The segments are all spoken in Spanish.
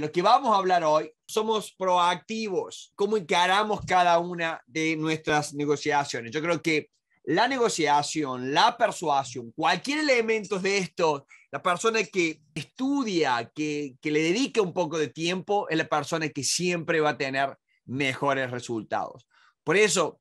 lo que vamos a hablar hoy, somos proactivos, cómo encaramos cada una de nuestras negociaciones. Yo creo que la negociación, la persuasión, cualquier elemento de esto, la persona que estudia, que, le dedica un poco de tiempo, es la persona que siempre va a tener mejores resultados. Por eso,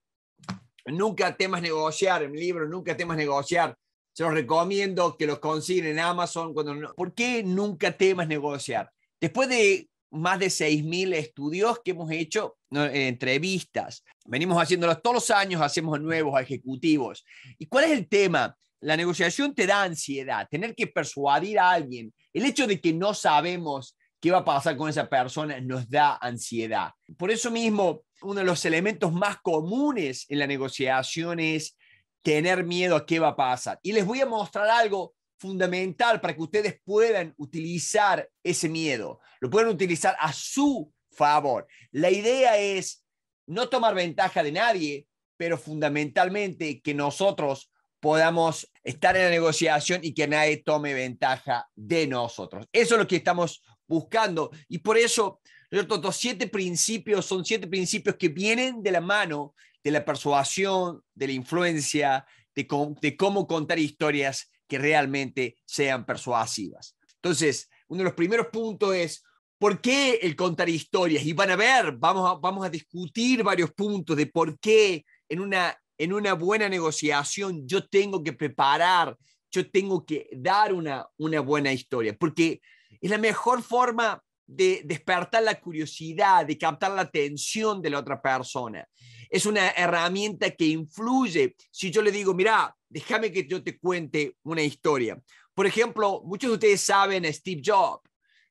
nunca temas negociar en libro, nunca temas negociar. Se los recomiendo que los consiguen en Amazon. ¿Por qué nunca temas negociar? Después de más de 6.000 estudios que hemos hecho, eh, entrevistas, venimos haciéndolos todos los años, hacemos nuevos ejecutivos. ¿Y cuál es el tema? La negociación te da ansiedad, tener que persuadir a alguien. El hecho de que no sabemos qué va a pasar con esa persona nos da ansiedad. Por eso mismo, uno de los elementos más comunes en la negociación es tener miedo a qué va a pasar. Y les voy a mostrar algo fundamental para que ustedes puedan utilizar ese miedo, lo puedan utilizar a su favor. La idea es no tomar ventaja de nadie, pero fundamentalmente que nosotros podamos estar en la negociación y que nadie tome ventaja de nosotros. Eso es lo que estamos buscando. Y por eso, los siete principios son siete principios que vienen de la mano de la persuasión, de la influencia, de, de cómo contar historias que realmente sean persuasivas. Entonces, uno de los primeros puntos es, ¿por qué el contar historias? Y van a ver, vamos a, vamos a discutir varios puntos de por qué en una, en una buena negociación yo tengo que preparar, yo tengo que dar una, una buena historia, porque es la mejor forma de despertar la curiosidad, de captar la atención de la otra persona. Es una herramienta que influye. Si yo le digo, mira, déjame que yo te cuente una historia. Por ejemplo, muchos de ustedes saben a Steve Jobs.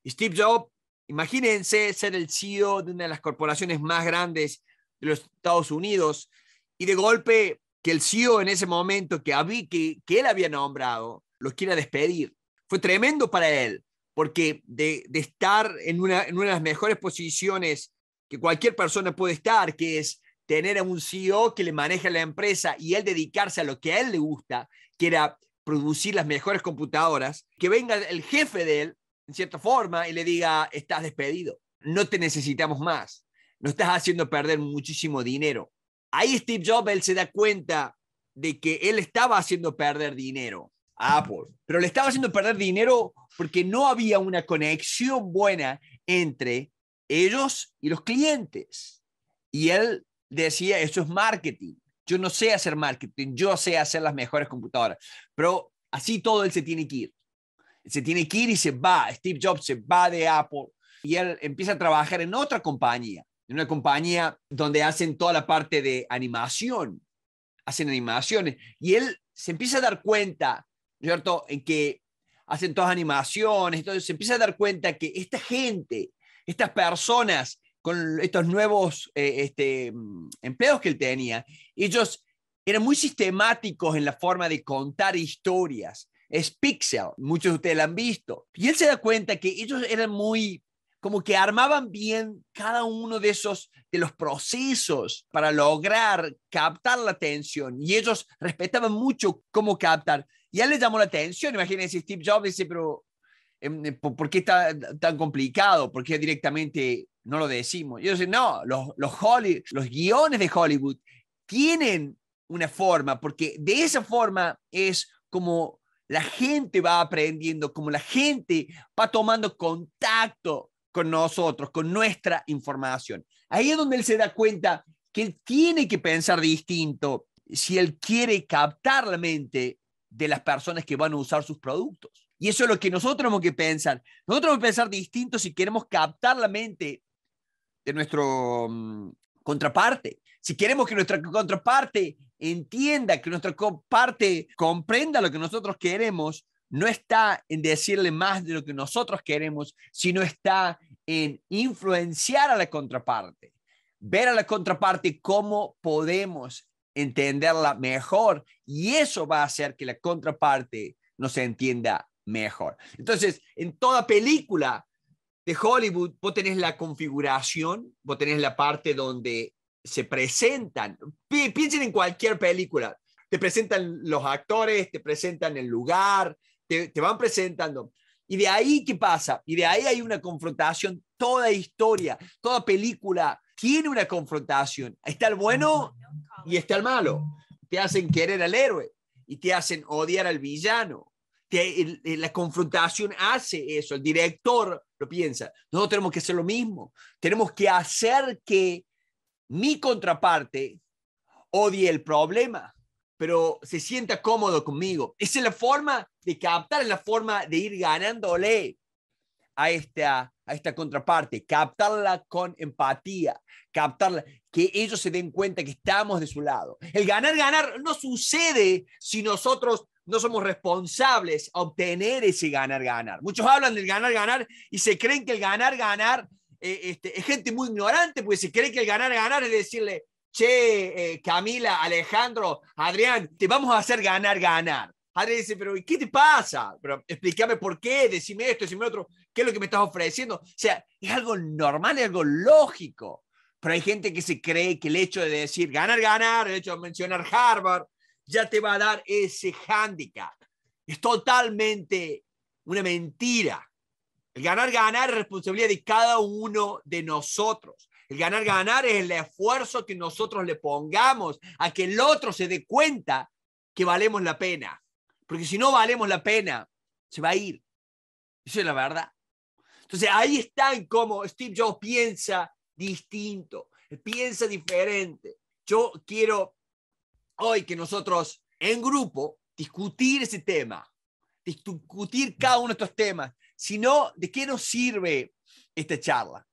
Steve Jobs, imagínense ser el CEO de una de las corporaciones más grandes de los Estados Unidos y de golpe que el CEO en ese momento que, había, que, que él había nombrado lo quiera despedir. Fue tremendo para él porque de, estar en una, de las mejores posiciones que cualquier persona puede estar, que es tener a un CEO que le maneja la empresa y él dedicarse a lo que a él le gusta, que era producir las mejores computadoras, que venga el jefe de él, en cierta forma, y le diga, estás despedido, no te necesitamos más, nos estás haciendo perder muchísimo dinero. Ahí Steve Jobs, se da cuenta de que él estaba haciendo perder dinero Apple, pero le estaba haciendo perder dinero porque no había una conexión buena entre ellos y los clientes. Y él decía, eso es marketing. Yo no sé hacer marketing, yo sé hacer las mejores computadoras, pero así todo él se tiene que ir. Se tiene que ir y se va. Steve Jobs se va de Apple y él empieza a trabajar en otra compañía, en una compañía donde hacen toda la parte de animación, hacen animaciones. Y él se empieza a dar cuenta ¿cierto? En que hacen todas animaciones, entonces se empieza a dar cuenta que esta gente, estas personas con estos nuevos eh, este, mm, empleos que él tenía, ellos eran muy sistemáticos en la forma de contar historias. Es Pixel, muchos de ustedes lo han visto. Y él se da cuenta que ellos eran muy, como que armaban bien cada uno de esos, de los procesos para lograr captar la atención. Y ellos respetaban mucho cómo captar. Y él le llamó la atención, imagínense, Steve Jobs dice, pero em, eh, ¿por qué está tan complicado? ¿Por qué directamente no lo decimos? Yo digo, no, los, los, los guiones de Hollywood tienen una forma, porque de esa forma es como la gente va aprendiendo, como la gente va tomando contacto con nosotros, con nuestra información. Ahí es donde él se da cuenta que él tiene que pensar distinto si él quiere captar la mente de las personas que van a usar sus productos. Y eso es lo que nosotros tenemos que pensar. Nosotros tenemos que pensar distinto si queremos captar la mente de nuestro mm, contraparte. Si queremos que nuestra contraparte entienda, que nuestra parte comprenda lo que nosotros queremos, no está en decirle más de lo que nosotros queremos, sino está en influenciar a la contraparte, ver a la contraparte cómo podemos entenderla mejor y eso va a hacer que la contraparte nos entienda mejor. Entonces, en toda película de Hollywood, vos tenés la configuración, vos tenés la parte donde se presentan, piensen en cualquier película, te presentan los actores, te presentan el lugar, te, te van presentando. Y de ahí, ¿qué pasa? Y de ahí hay una confrontación Toda historia, toda película tiene una confrontación. Está el bueno y está el malo. Te hacen querer al héroe y te hacen odiar al villano. la confrontación hace eso. El director lo piensa. Nosotros tenemos que hacer lo mismo. Tenemos que hacer que mi contraparte odie el problema, pero se sienta cómodo conmigo. Esa es la forma de captar, es la forma de ir ganándole a esta a esta contraparte, captarla con empatía, captarla, que ellos se den cuenta que estamos de su lado. El ganar, ganar no sucede si nosotros no somos responsables a obtener ese ganar, ganar. Muchos hablan del ganar, ganar y se creen que el ganar, ganar eh, este, es gente muy ignorante, porque se cree que el ganar, ganar es decirle, che, eh, Camila, Alejandro, Adrián, te vamos a hacer ganar, ganar. Adrián dice, pero ¿qué te pasa? Pero explícame por qué, decime esto, decime otro, ¿qué es lo que me estás ofreciendo? O sea, es algo normal, es algo lógico. Pero hay gente que se cree que el hecho de decir ganar, ganar, el hecho de mencionar Harvard, ya te va a dar ese handicap. Es totalmente una mentira. El ganar, ganar es responsabilidad de cada uno de nosotros. El ganar, ganar es el esfuerzo que nosotros le pongamos a que el otro se dé cuenta que valemos la pena. Porque si no valemos la pena, se va a ir. Eso es la verdad. Entonces ahí están como Steve Jobs piensa distinto, piensa diferente. Yo quiero hoy que nosotros en grupo discutir ese tema, discutir cada uno de estos temas. Si no, ¿de qué nos sirve esta charla?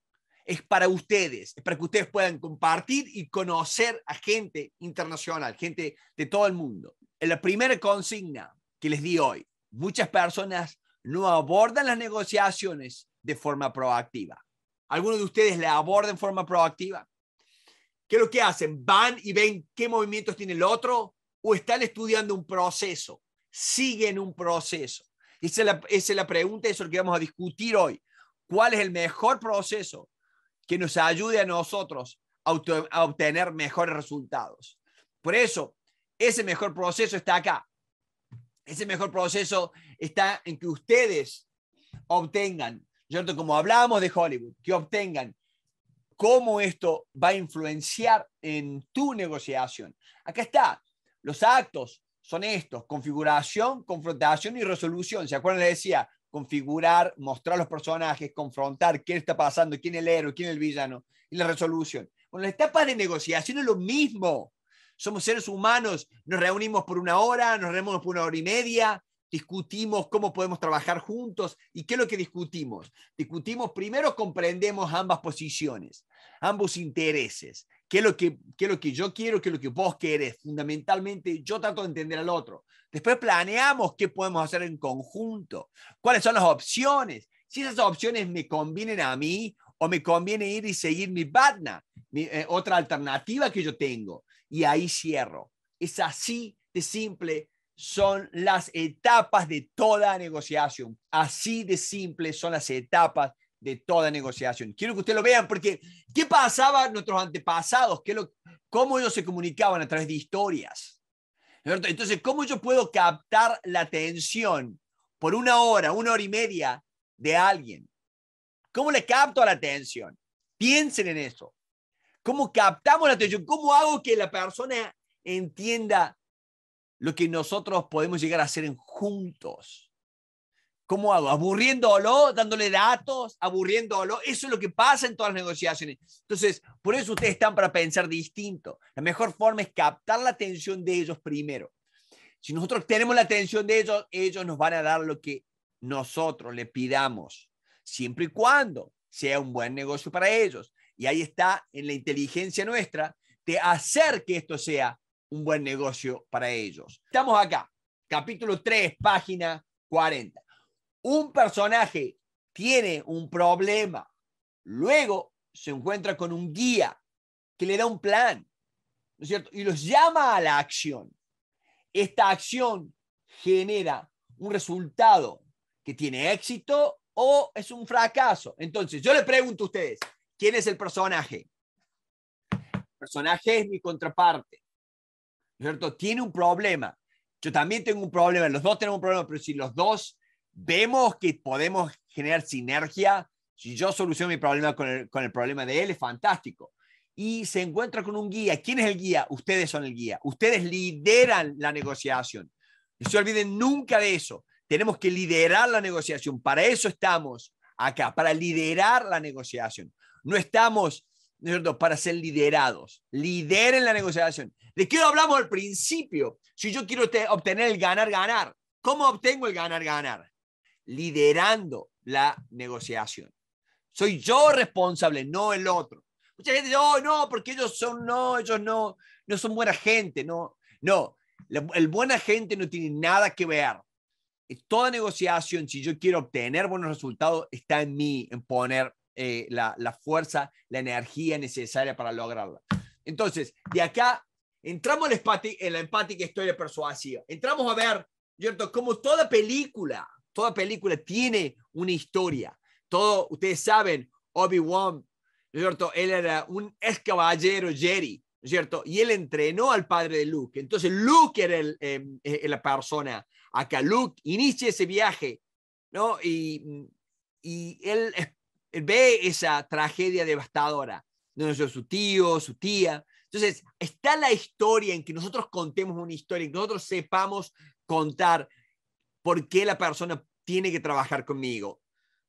Es para ustedes, es para que ustedes puedan compartir y conocer a gente internacional, gente de todo el mundo. En la primera consigna, que les di hoy. Muchas personas no abordan las negociaciones de forma proactiva. ¿Alguno de ustedes la abordan de forma proactiva. ¿Qué es lo que hacen? Van y ven qué movimientos tiene el otro o están estudiando un proceso, siguen un proceso. es la, esa es la pregunta, eso es lo que vamos a discutir hoy. ¿Cuál es el mejor proceso que nos ayude a nosotros a obtener mejores resultados? Por eso, ese mejor proceso está acá. Ese mejor proceso está en que ustedes obtengan, ¿cierto? Como hablamos de Hollywood, que obtengan cómo esto va a influenciar en tu negociación. Acá está, los actos son estos, configuración, confrontación y resolución. ¿Se acuerdan? Les decía, configurar, mostrar los personajes, confrontar quién está pasando, quién es el héroe, quién es el villano, y la resolución. Bueno, la etapas de negociación es lo mismo somos seres humanos, nos reunimos por una hora, nos reunimos por una hora y media, discutimos cómo podemos trabajar juntos y qué es lo que discutimos. Discutimos primero, comprendemos ambas posiciones, ambos intereses, qué es lo que, qué es lo que yo quiero, qué es lo que vos querés. Fundamentalmente, yo trato de entender al otro. Después planeamos qué podemos hacer en conjunto, cuáles son las opciones, si esas opciones me convienen a mí o me conviene ir y seguir mi batna, eh, otra alternativa que yo tengo y ahí cierro. Es así de simple son las etapas de toda negociación. Así de simple son las etapas de toda negociación. Quiero que ustedes lo vean porque ¿qué pasaba nuestros antepasados? ¿Qué lo, ¿Cómo ellos se comunicaban a través de historias? Entonces, ¿cómo yo puedo captar la atención por una hora, una hora y media de alguien? ¿Cómo le capto la atención? Piensen en eso. ¿Cómo captamos la atención? ¿Cómo hago que la persona entienda lo que nosotros podemos llegar a hacer juntos? ¿Cómo hago? Aburriéndolo, dándole datos, aburriéndolo. Eso es lo que pasa en todas las negociaciones. Entonces, por eso ustedes están para pensar distinto. La mejor forma es captar la atención de ellos primero. Si nosotros tenemos la atención de ellos, ellos nos van a dar lo que nosotros le pidamos, siempre y cuando sea un buen negocio para ellos y ahí está en la inteligencia nuestra, de hacer que esto sea un buen negocio para ellos. Estamos acá, capítulo 3, página 40. Un personaje tiene un problema, luego se encuentra con un guía que le da un plan, ¿no es cierto? Y los llama a la acción. Esta acción genera un resultado que tiene éxito o es un fracaso. Entonces, yo le pregunto a ustedes, ¿Quién es el personaje? El personaje es mi contraparte. ¿no es cierto? Tiene un problema. Yo también tengo un problema, los dos tenemos un problema, pero si los dos vemos que podemos generar sinergia, si yo soluciono mi problema con el, con el problema de él, es fantástico. Y se encuentra con un guía. ¿Quién es el guía? Ustedes son el guía. Ustedes lideran la negociación. No se olviden nunca de eso. Tenemos que liderar la negociación. Para eso estamos acá, para liderar la negociación. No estamos ¿no para ser liderados. Lideren la negociación. ¿De qué hablamos al principio? Si yo quiero obtener el ganar, ganar. ¿Cómo obtengo el ganar, ganar? Liderando la negociación. Soy yo responsable, no el otro. Mucha gente dice, oh, no, porque ellos son, no, ellos no, no son buena gente, no, no. el buena gente no tiene nada que ver. Toda negociación, si yo quiero obtener buenos resultados, está en mí, en poner eh, la, fuerza, la energía necesaria para lograrla. Entonces, de acá entramos en, en la empática historia persuasiva. Entramos a ver, ¿cierto? Como toda película, toda película tiene una historia. Todo, ustedes saben, Obi-Wan, ¿cierto? Él era un ex caballero Jerry, ¿cierto? Y él entrenó al padre de Luke. Entonces, Luke era el, em, eh, eh, la persona. Acá Luke inicia ese viaje, ¿no? Y, y él ve esa tragedia devastadora, No sé, su tío, su tía. Entonces, está la historia en que nosotros contemos una historia, en que nosotros sepamos contar por qué la persona tiene que trabajar conmigo.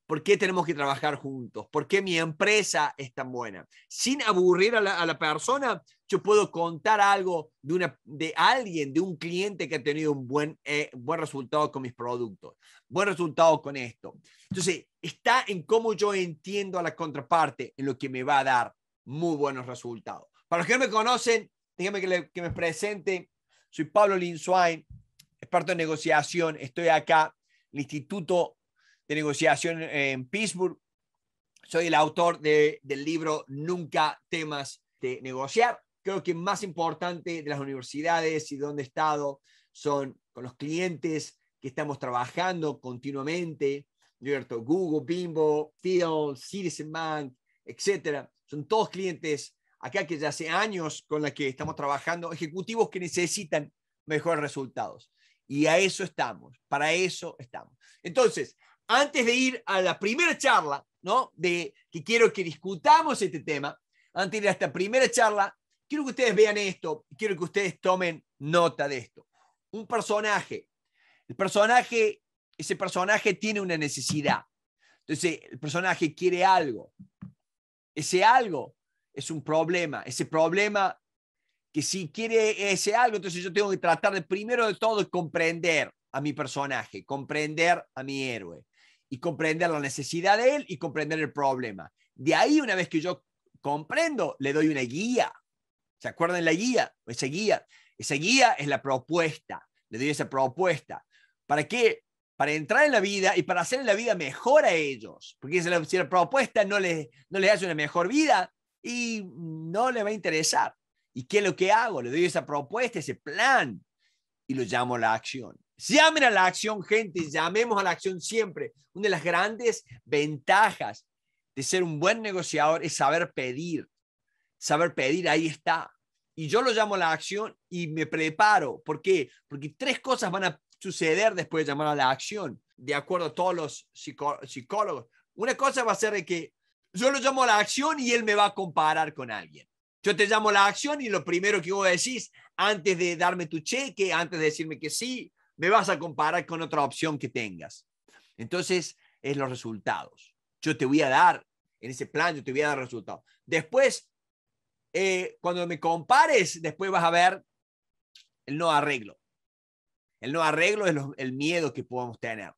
¿Por qué tenemos que trabajar juntos? ¿Por qué mi empresa es tan buena? Sin aburrir a la, persona, yo puedo contar algo de, una, de alguien, de un cliente que ha tenido un buen, eh, buen resultado con mis productos, buen resultado con esto. Entonces, está en cómo yo entiendo a la contraparte, en lo que me va a dar muy buenos resultados. Para los que no me conocen, déjenme que, me presente. Soy Pablo swine experto en negociación. Estoy acá en el Instituto de negociación en Pittsburgh. Soy el autor de, del libro Nunca temas de negociar. Creo que más importante de las universidades y donde he estado son con los clientes que estamos trabajando continuamente, ¿cierto? Google, Bimbo, Field, Citizen Bank, etcétera. Son todos clientes acá que ya hace años con los que estamos trabajando, ejecutivos que necesitan mejores resultados. Y a eso estamos, para eso estamos. Entonces, antes de ir a la primera charla, ¿no? De que quiero que discutamos este tema, antes de ir a esta primera charla, quiero que ustedes vean esto, quiero que ustedes tomen nota de esto. Un personaje, el personaje, ese personaje tiene una necesidad. Entonces, el personaje quiere algo. Ese algo es un problema. Ese problema que si quiere ese algo, entonces yo tengo que tratar de primero de todo comprender a mi personaje, comprender a mi héroe y comprender la necesidad de él y comprender el problema. De ahí, una vez que yo comprendo, le doy una guía. ¿Se acuerdan la guía? Esa guía. Esa guía es la propuesta. Le doy esa propuesta. ¿Para qué? Para entrar en la vida y para hacer la vida mejor a ellos. Porque si la, propuesta no les, no hace una mejor vida, y no le va a interesar. ¿Y qué es lo que hago? Le doy esa propuesta, ese plan, y lo llamo la acción. Llamen a la acción, gente, llamemos a la acción siempre. Una de las grandes ventajas de ser un buen negociador es saber pedir. Saber pedir, ahí está. Y yo lo llamo a la acción y me preparo. ¿Por qué? Porque tres cosas van a suceder después de llamar a la acción, de acuerdo a todos los psicólogos. Una cosa va a ser que yo lo llamo a la acción y él me va a comparar con alguien. Yo te llamo a la acción y lo primero que voy vos decís, antes de darme tu cheque, antes de decirme que sí, me vas a comparar con otra opción que tengas. Entonces, es los resultados. Yo te voy a dar, en ese plan, yo te voy a dar resultados. Después, eh, cuando me compares, después vas a ver el no arreglo. El no arreglo es el miedo que podamos tener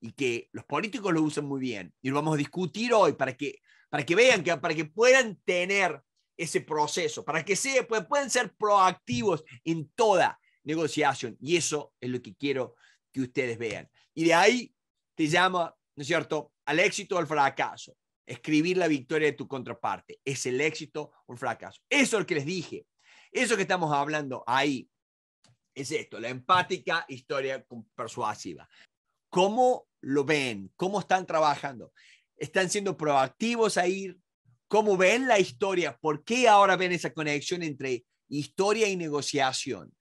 y que los políticos lo usan muy bien y lo vamos a discutir hoy para que, para que vean, que, para que puedan tener ese proceso, para que se, puedan ser proactivos en toda negociación. Y eso es lo que quiero que ustedes vean. Y de ahí te llama, ¿no es cierto?, al éxito o al fracaso. Escribir la victoria de tu contraparte. ¿Es el éxito o el fracaso? Eso es lo que les dije. Eso que estamos hablando ahí es esto, la empática historia persuasiva. ¿Cómo lo ven? ¿Cómo están trabajando? ¿Están siendo proactivos a ir? ¿Cómo ven la historia? ¿Por qué ahora ven esa conexión entre historia y negociación?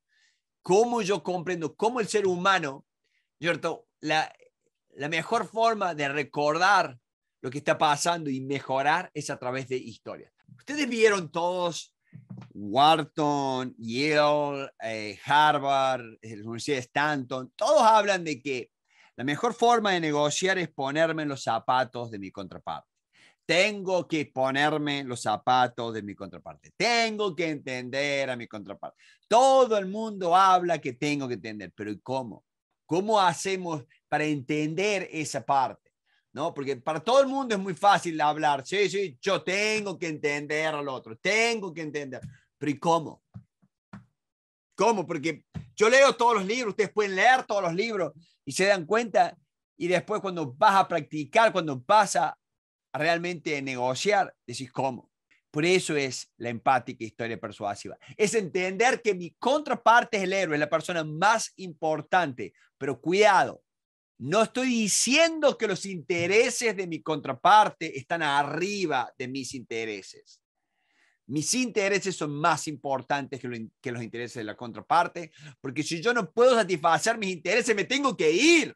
cómo yo comprendo, cómo el ser humano, ¿cierto? La, mejor forma de recordar lo que está pasando y mejorar es a través de historias. Ustedes vieron todos Wharton, Yale, eh, Harvard, eh, la Universidad de Stanton, todos hablan de que la mejor forma de negociar es ponerme en los zapatos de mi contraparte. Tengo que ponerme los zapatos de mi contraparte. Tengo que entender a mi contraparte. Todo el mundo habla que tengo que entender, pero ¿y ¿cómo? ¿Cómo hacemos para entender esa parte? ¿No? Porque para todo el mundo es muy fácil hablar, sí, sí, yo tengo que entender al otro, tengo que entender, pero ¿y cómo? ¿Cómo? Porque yo leo todos los libros, ustedes pueden leer todos los libros y se dan cuenta y después cuando vas a practicar, cuando vas a, realmente negociar, decís cómo. Por eso es la empática historia persuasiva. Es entender que mi contraparte es el héroe, es la persona más importante. Pero cuidado, no estoy diciendo que los intereses de mi contraparte están arriba de mis intereses. Mis intereses son más importantes que, los intereses de la contraparte, porque si yo no puedo satisfacer mis intereses, me tengo que ir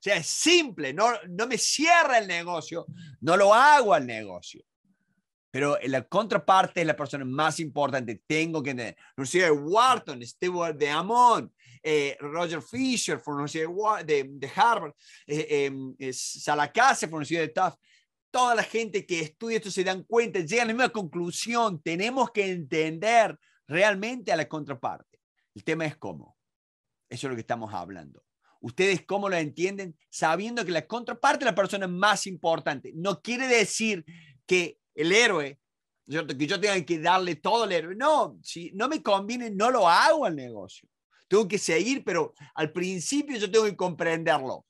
sea, es simple, no, no me cierra el negocio, no lo hago al negocio. Pero la contraparte es la persona más importante, tengo que entender. Universidad Wharton, Stewart de Amon, eh, Roger Fisher, de, Harvard, eh, em, eh, de Tufts, Toda la gente que estudia esto se dan cuenta, llegan a la misma conclusión. Tenemos que entender realmente a la contraparte. El tema es cómo. Eso es lo que estamos hablando. ¿Ustedes cómo lo entienden? Sabiendo que la contraparte de la persona es más importante. No quiere decir que el héroe, que yo tenga que darle todo al héroe. No, si no me conviene, no lo hago al negocio. Tengo que seguir, pero al principio yo tengo que comprenderlo.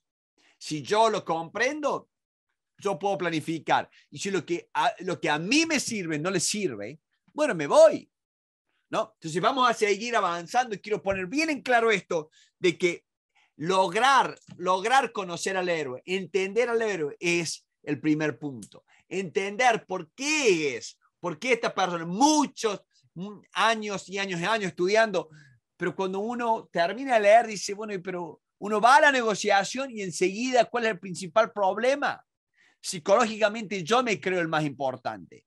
Si yo lo comprendo, yo puedo planificar. Y si lo que a, lo que a mí me sirve no le sirve, bueno, me voy. ¿No? Entonces vamos a seguir avanzando. Quiero poner bien en claro esto de que Lograr, lograr conocer al héroe, entender al héroe es el primer punto. Entender por qué es, por qué esta persona, muchos mm, años y años y años estudiando, pero cuando uno termina de leer dice, bueno, pero uno va a la negociación y enseguida, ¿cuál es el principal problema? Psicológicamente yo me creo el más importante.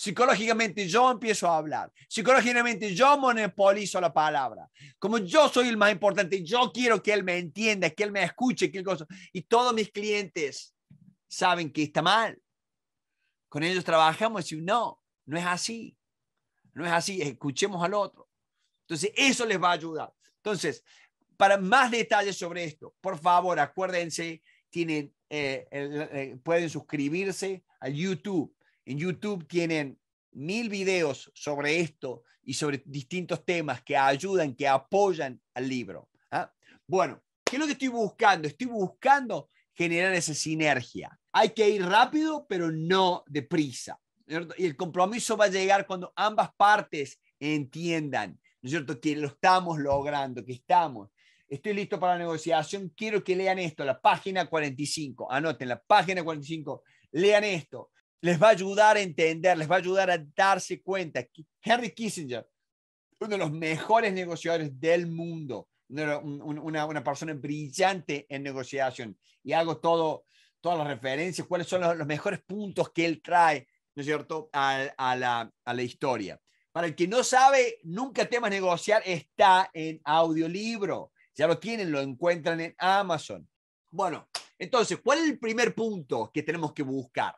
Psicológicamente yo empiezo a hablar. Psicológicamente yo monopolizo la palabra. Como yo soy el más importante, yo quiero que él me entienda, que él me escuche, que cosa. Y todos mis clientes saben que está mal. Con ellos trabajamos y no, no es así. No es así, escuchemos al otro. Entonces, eso les va a ayudar. Entonces, para más detalles sobre esto, por favor, acuérdense, tienen, eh, eh, pueden suscribirse al YouTube en YouTube tienen mil videos sobre esto y sobre distintos temas que ayudan, que apoyan al libro. ¿ah? Bueno, ¿qué es lo que estoy buscando? Estoy buscando generar esa sinergia. Hay que ir rápido, pero no deprisa. y el compromiso va a llegar cuando ambas partes entiendan, cierto?, que lo estamos logrando, que estamos. Estoy listo para la negociación, quiero que lean esto, la página 45, anoten la página 45, lean esto les va a ayudar a entender, les va a ayudar a darse cuenta. Henry Kissinger, uno de los mejores negociadores del mundo, una, persona brillante en negociación, y hago todo, todas las referencias, cuáles son los, mejores puntos que él trae, ¿no es cierto?, a, la, a la historia. Para el que no sabe, nunca temas negociar, está en audiolibro. Ya lo tienen, lo encuentran en Amazon. Bueno, entonces, ¿cuál es el primer punto que tenemos que buscar?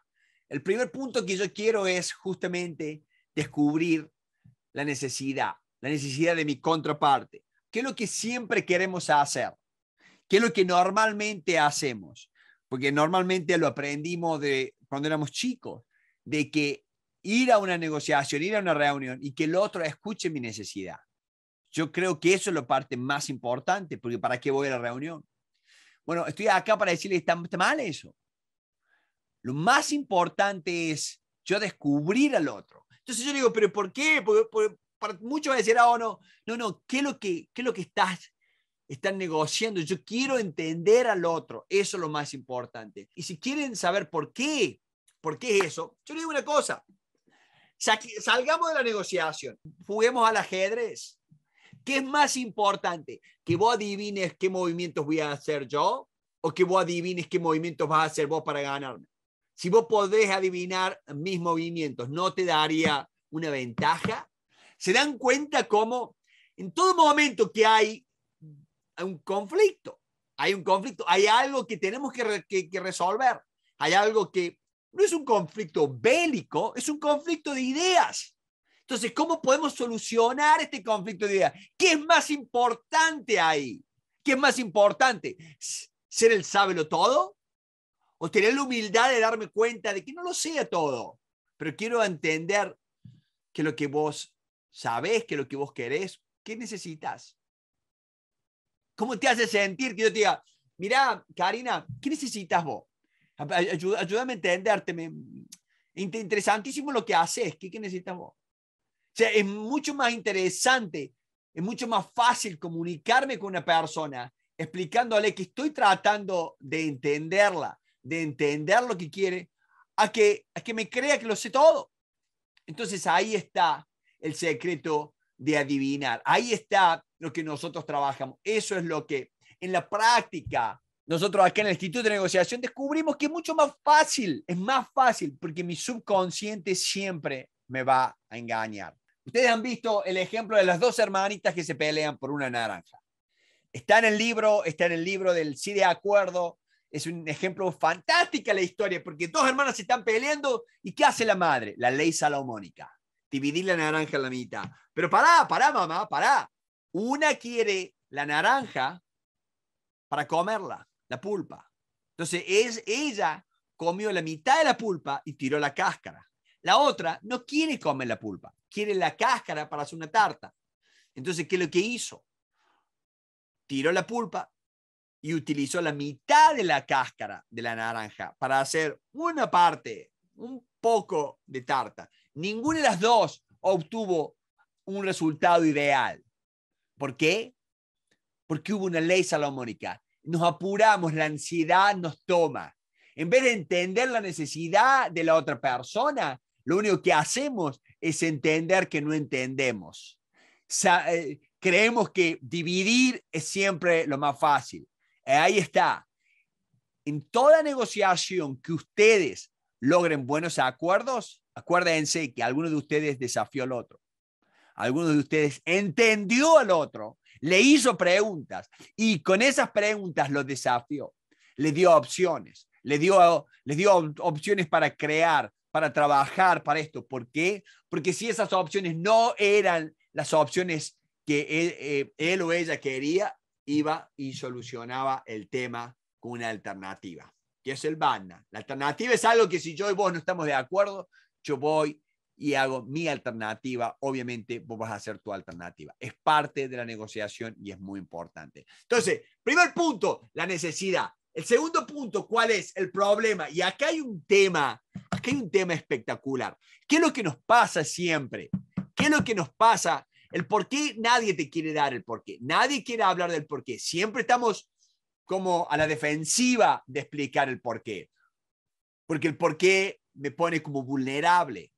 El primer punto que yo quiero es justamente descubrir la necesidad, la necesidad de mi contraparte. ¿Qué es lo que siempre queremos hacer? ¿Qué es lo que normalmente hacemos? Porque normalmente lo aprendimos de cuando éramos chicos, de que ir a una negociación, ir a una reunión y que el otro escuche mi necesidad. Yo creo que eso es la parte más importante, porque ¿para qué voy a la reunión? Bueno, estoy acá para decirle, está mal eso. Lo más importante es yo descubrir al otro. Entonces yo digo, ¿pero por qué? Porque, para muchos van a decir, ah, no, no, no, ¿qué es lo que, lo que estás, están negociando? Yo quiero entender al otro, eso es lo más importante. Y si quieren saber por qué, por qué es eso, yo les digo una cosa, salgamos de la negociación, juguemos al ajedrez. ¿Qué es más importante? ¿Que vos adivines qué movimientos voy a hacer yo o que vos adivines qué movimientos vas a hacer vos para ganarme? Si vos podés adivinar mis movimientos, ¿no te daría una ventaja? ¿Se dan cuenta cómo en todo momento que hay un conflicto, hay un conflicto, hay algo que tenemos que, resolver, hay algo que no es un conflicto bélico, es un conflicto de ideas. Entonces, ¿cómo podemos solucionar este conflicto de ideas? ¿Qué es más importante ahí? ¿Qué es más importante? ¿Ser el sábelo todo o tener la humildad de darme cuenta de que no lo sé todo, pero quiero entender que lo que vos sabés, que lo que vos querés, ¿qué necesitas? ¿Cómo te hace sentir que yo te diga, mira, Karina, ¿qué necesitas vos? ayúdame a entenderte. Me, interesantísimo lo que haces, ¿qué, ¿qué necesitas vos? O sea, es mucho más interesante, es mucho más fácil comunicarme con una persona explicándole que estoy tratando de entenderla, de entender lo que quiere, a que, a que me crea que lo sé todo. Entonces ahí está el secreto de adivinar. Ahí está lo que nosotros trabajamos. Eso es lo que en la práctica nosotros acá en el Instituto de Negociación descubrimos que es mucho más fácil, es más fácil porque mi subconsciente siempre me va a engañar. Ustedes han visto el ejemplo de las dos hermanitas que se pelean por una naranja. Está en el libro, está en el libro del sí de acuerdo, es un ejemplo fantástico la historia, porque dos hermanas se están peleando y ¿qué hace la madre? La ley salomónica, dividir la naranja en la mitad. Pero pará, pará, mamá, pará. Una quiere la naranja para comerla, la pulpa. Entonces es, ella comió la mitad de la pulpa y tiró la cáscara. La otra no quiere comer la pulpa, quiere la cáscara para hacer una tarta. Entonces, ¿qué es lo que hizo? Tiró la pulpa, y utilizó la mitad de la cáscara de la naranja para hacer una parte, un poco de tarta. Ninguna de las dos obtuvo un resultado ideal. ¿Por qué? Porque hubo una ley salomónica. Nos apuramos, la ansiedad nos toma. En vez de entender la necesidad de la otra persona, lo único que hacemos es entender que no entendemos. Eh, creemos que dividir es siempre lo más fácil. Eh, ahí está. En toda negociación que ustedes logren buenos acuerdos, acuérdense que alguno de ustedes desafió al otro. Alguno de ustedes entendió al otro, le hizo preguntas y con esas preguntas lo desafió. Le dio opciones, le dio, dio opciones para crear, para trabajar para esto. ¿Por qué? Porque si esas opciones no eran las opciones que él, eh, él, o ella quería, iba y solucionaba el tema con una alternativa, que es el BANA. La alternativa es algo que si yo y vos no estamos de acuerdo, yo voy y hago mi alternativa. Obviamente, vos vas a hacer tu alternativa. Es parte de la negociación y es muy importante. Entonces, primer punto, la necesidad. El segundo punto, ¿cuál es el problema? Y acá hay un tema, aquí hay un tema espectacular. ¿Qué es lo que nos pasa siempre? ¿Qué es lo que nos pasa el por qué nadie te quiere dar el por qué. Nadie quiere hablar del por qué. Siempre estamos como a la defensiva de explicar el por qué. Porque el por qué me pone como vulnerable.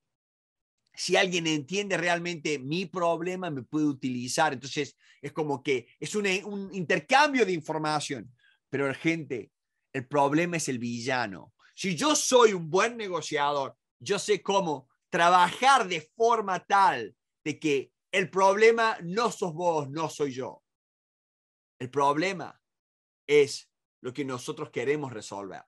Si alguien entiende realmente mi problema, me puede utilizar. Entonces, es como que es un, intercambio de información. Pero, gente, el problema es el villano. Si yo soy un buen negociador, yo sé cómo trabajar de forma tal de que el problema no sos vos, no soy yo. El problema es lo que nosotros queremos resolver.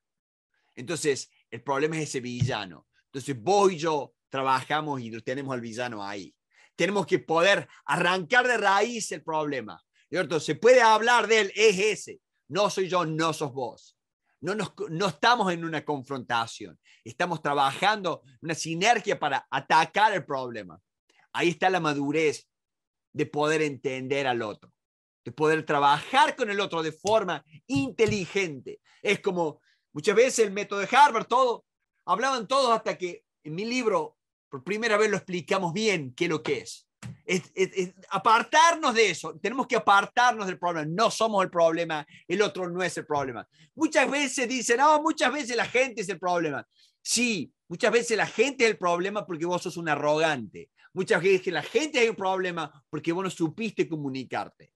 Entonces, el problema es ese villano. Entonces, vos y yo trabajamos y tenemos al villano ahí. Tenemos que poder arrancar de raíz el problema. ¿cierto? Se puede hablar de él, es ese. No soy yo, no sos vos. No, no estamos en una confrontación. Estamos trabajando una sinergia para atacar el problema. Ahí está la madurez de poder entender al otro, de poder trabajar con el otro de forma inteligente. Es como muchas veces el método de Harvard, todo, hablaban todos hasta que en mi libro por primera vez lo explicamos bien qué es lo que es. Es, Apartarnos de eso, tenemos que apartarnos del problema, no somos el problema, el otro no es el problema. Muchas veces dicen, no, ah, muchas veces la gente es el problema. Sí, muchas veces la gente es el problema porque vos sos un arrogante, Muchas veces que la gente hay un problema porque vos no supiste comunicarte.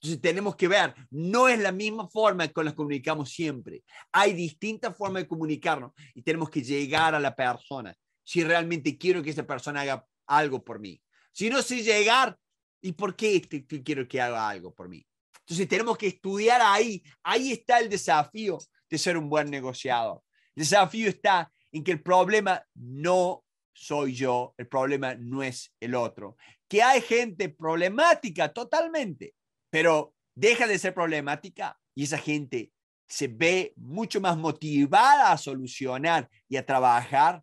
Entonces tenemos que ver, no es la misma forma con la que comunicamos siempre. Hay distintas formas de comunicarnos y tenemos que llegar a la persona si realmente quiero que esa persona haga algo por mí. Si no sé llegar, ¿y por qué este, quiero que haga algo por mí? Entonces tenemos que estudiar ahí. Ahí está el desafío de ser un buen negociador. El desafío está en que el problema no soy yo, el problema no es el otro. Que hay gente problemática totalmente, pero deja de ser problemática y esa gente se ve mucho más motivada a solucionar y a trabajar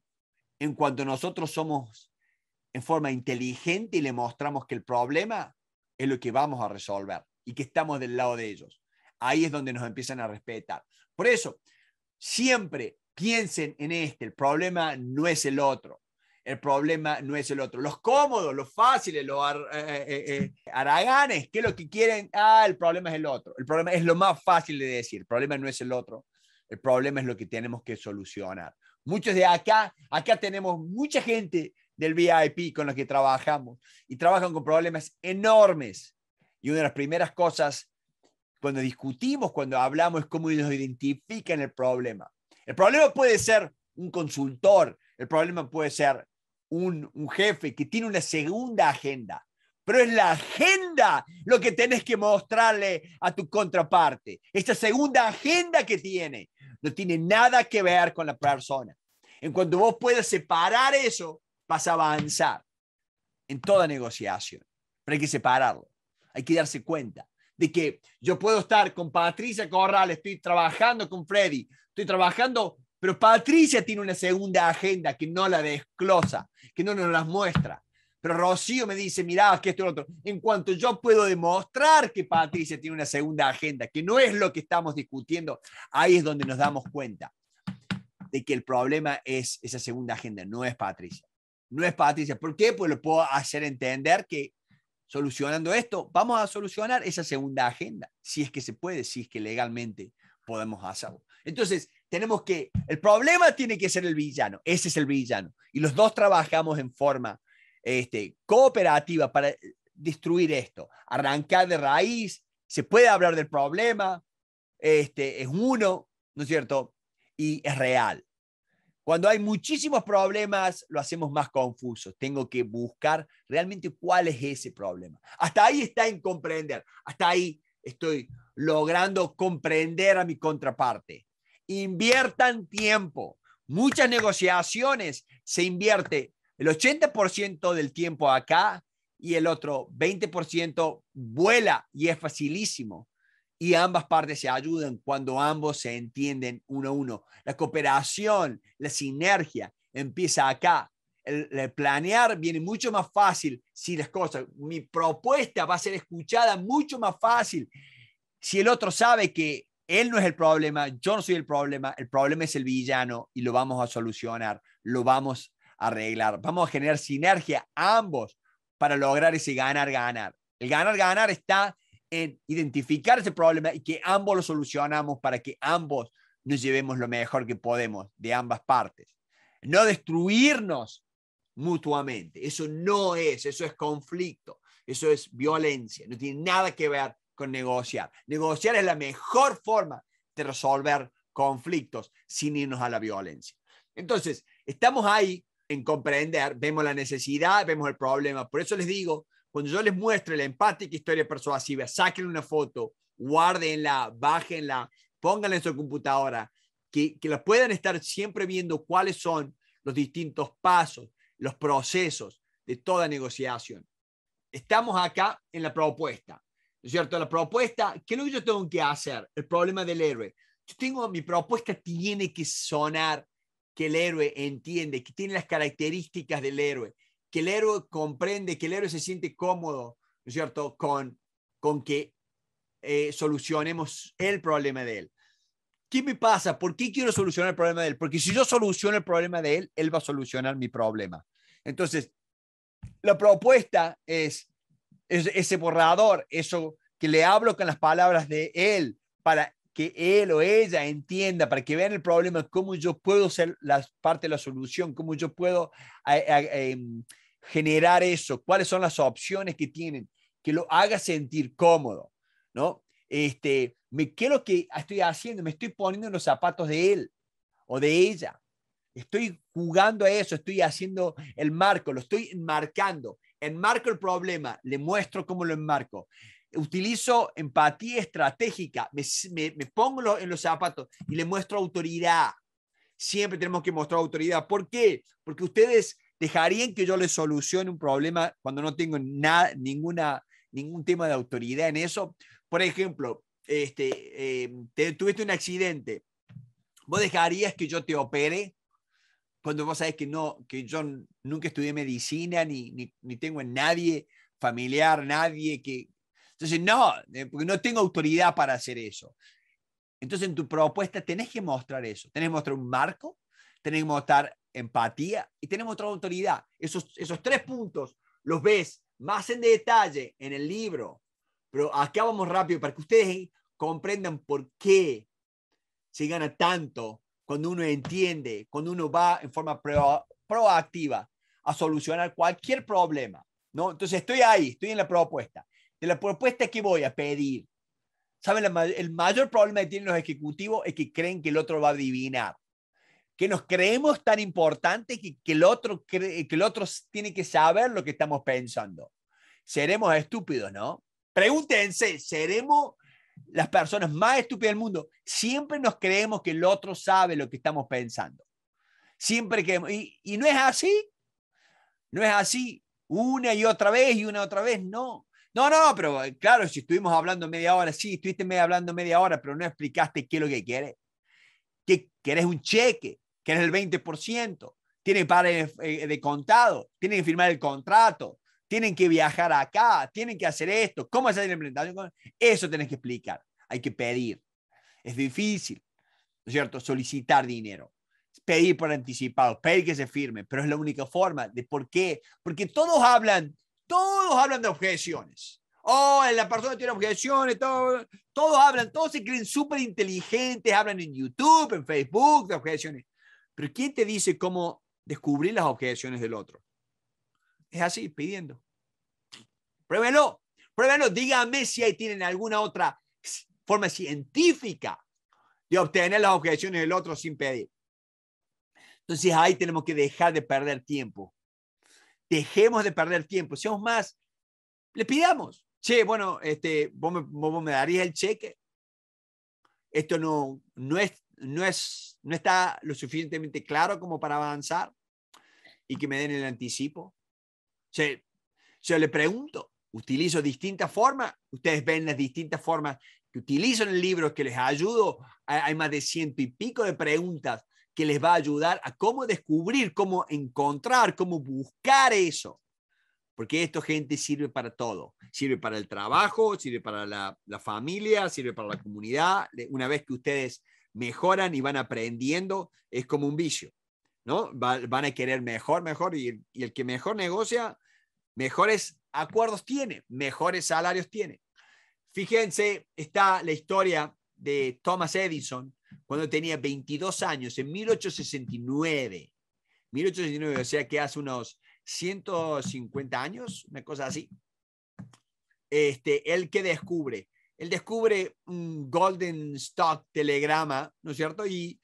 en cuanto nosotros somos en forma inteligente y le mostramos que el problema es lo que vamos a resolver y que estamos del lado de ellos. Ahí es donde nos empiezan a respetar. Por eso, siempre piensen en este, el problema no es el otro. El problema no es el otro. Los cómodos, los fáciles, los eh, eh, eh, araganes, que lo que quieren, ah, el problema es el otro. El problema es lo más fácil de decir. El problema no es el otro. El problema es lo que tenemos que solucionar. Muchos de acá, acá tenemos mucha gente del VIP con los que trabajamos y trabajan con problemas enormes. Y una de las primeras cosas cuando discutimos, cuando hablamos, es cómo nos identifican el problema. El problema puede ser un consultor, el problema puede ser un, jefe que tiene una segunda agenda, pero es la agenda lo que tenés que mostrarle a tu contraparte. Esta segunda agenda que tiene no tiene nada que ver con la persona. En cuanto vos puedas separar eso, vas a avanzar en toda negociación. Pero hay que separarlo. Hay que darse cuenta de que yo puedo estar con Patricia Corral, estoy trabajando con Freddy, estoy trabajando pero Patricia tiene una segunda agenda que no la desclosa, que no nos la muestra. Pero Rocío me dice, mirá, que esto lo otro. En cuanto yo puedo demostrar que Patricia tiene una segunda agenda, que no es lo que estamos discutiendo, ahí es donde nos damos cuenta de que el problema es esa segunda agenda, no es Patricia. No es Patricia. ¿Por qué? Pues lo puedo hacer entender que solucionando esto, vamos a solucionar esa segunda agenda, si es que se puede, si es que legalmente podemos hacerlo. Entonces, tenemos que, el problema tiene que ser el villano, ese es el villano. Y los dos trabajamos en forma este, cooperativa para destruir esto, arrancar de raíz, se puede hablar del problema, este, es uno, ¿no es cierto? Y es real. Cuando hay muchísimos problemas, lo hacemos más confuso. Tengo que buscar realmente cuál es ese problema. Hasta ahí está en comprender, hasta ahí estoy logrando comprender a mi contraparte inviertan tiempo. Muchas negociaciones se invierte el 80% del tiempo acá y el otro 20% vuela y es facilísimo. Y ambas partes se ayudan cuando ambos se entienden uno a uno. La cooperación, la sinergia empieza acá. El, planear viene mucho más fácil si las cosas, mi propuesta va a ser escuchada mucho más fácil si el otro sabe que él no es el problema, yo no soy el problema, el problema es el villano y lo vamos a solucionar, lo vamos a arreglar. Vamos a generar sinergia ambos para lograr ese ganar-ganar. El ganar-ganar está en identificar ese problema y que ambos lo solucionamos para que ambos nos llevemos lo mejor que podemos de ambas partes. No destruirnos mutuamente. Eso no es, eso es conflicto, eso es violencia. No tiene nada que ver con negociar. Negociar es la mejor forma de resolver conflictos sin irnos a la violencia. Entonces, estamos ahí en comprender, vemos la necesidad, vemos el problema. Por eso les digo, cuando yo les muestre la empática historia persuasiva, saquen una foto, guárdenla, bájenla, pónganla en su computadora, que, que la puedan estar siempre viendo cuáles son los distintos pasos, los procesos de toda negociación. Estamos acá en la propuesta cierto? La propuesta, ¿qué es lo que yo tengo que hacer? El problema del héroe. Yo tengo, mi propuesta tiene que sonar que el héroe entiende, que tiene las características del héroe, que el héroe comprende, que el héroe se siente cómodo, ¿no cierto?, con, con que eh, solucionemos el problema de él. ¿Qué me pasa? ¿Por qué quiero solucionar el problema de él? Porque si yo soluciono el problema de él, él va a solucionar mi problema. Entonces, la propuesta es ese borrador, eso que le hablo con las palabras de él, para que él o ella entienda, para que vean el problema, cómo yo puedo ser la parte de la solución, cómo yo puedo em, generar eso, cuáles son las opciones que tienen, que lo haga sentir cómodo, ¿no? Este, me, ¿Qué es lo que estoy haciendo? Me estoy poniendo en los zapatos de él o de ella. Estoy jugando a eso, estoy haciendo el marco, lo estoy marcando enmarco el problema, le muestro cómo lo enmarco. Utilizo empatía estratégica, me, pongo en los zapatos y le muestro autoridad. Siempre tenemos que mostrar autoridad. ¿Por qué? Porque ustedes dejarían que yo les solucione un problema cuando no tengo nada, ninguna, ningún tema de autoridad en eso. Por ejemplo, este, em, tuviste un accidente. ¿Vos dejarías que yo te opere? cuando vos sabés que, no, que yo nunca estudié medicina, ni, ni, ni tengo en nadie familiar, nadie que... Entonces, no, eh, porque no tengo autoridad para hacer eso. Entonces, en tu propuesta tenés que mostrar eso. Tenés que mostrar un marco, tenés que mostrar empatía y tenés que mostrar autoridad. Esos, esos tres puntos los ves más en detalle en el libro, pero acá vamos rápido para que ustedes comprendan por qué se gana tanto cuando uno entiende, cuando uno va en forma proactiva a solucionar cualquier problema. ¿no? Entonces estoy ahí, estoy en la propuesta. De la propuesta que voy a pedir, ¿saben? el mayor problema que tienen los ejecutivos es que creen que el otro va a adivinar. Que nos creemos tan importante que, que el otro cree, que el otro tiene que saber lo que estamos pensando. Seremos estúpidos, ¿no? Pregúntense, ¿seremos las personas más estúpidas del mundo, siempre nos creemos que el otro sabe lo que estamos pensando. Siempre que Y, no es así. No es así. Una y otra vez y una otra vez, no. No, no, pero eh, claro, si estuvimos hablando media hora, sí, estuviste media, hablando media hora, pero no explicaste qué es lo que quieres. Que querés un cheque, que eres el 20%, tiene que pagar de contado, tiene que firmar el contrato, tienen que viajar acá, tienen que hacer esto, ¿cómo hacer la implementación? Eso tenés que explicar, hay que pedir. Es difícil, ¿no es cierto? Solicitar dinero, pedir por anticipado, pedir que se firme, pero es la única forma de por qué, porque todos hablan, todos hablan de objeciones. Oh, la persona tiene objeciones, todos hablan, todos se creen súper inteligentes, hablan en YouTube, en Facebook de objeciones. Pero ¿quién te dice cómo descubrir las objeciones del otro? Es así, pidiendo. Pruébenlo, pruébenlo. Díganme si ahí tienen alguna otra forma científica de obtener las objeciones del otro sin pedir. Entonces ahí tenemos que dejar de perder tiempo. Dejemos de perder tiempo. Seamos más, le pidamos. Che, bueno, este, vos me, me darías el cheque. Esto no, no, es, no, es, no está lo suficientemente claro como para avanzar y que me den el anticipo. Se, se le pregunto, utilizo distintas formas, ustedes ven las distintas formas que utilizo en el libro, que les ayudo, hay más de ciento y pico de preguntas que les va a ayudar a cómo descubrir, cómo encontrar, cómo buscar eso. Porque esto, gente, sirve para todo. Sirve para el trabajo, sirve para la, la familia, sirve para la comunidad. Una vez que ustedes mejoran y van aprendiendo, es como un vicio, ¿no? van a querer mejor, mejor, y, y el que mejor negocia mejores acuerdos tiene, mejores salarios tiene. Fíjense, está la historia de Thomas Edison cuando tenía 22 años, en 1869. 1869, o sea que hace unos 150 años, una cosa así. Este, él que descubre, él descubre un Golden Stock Telegrama, ¿no es cierto? Y,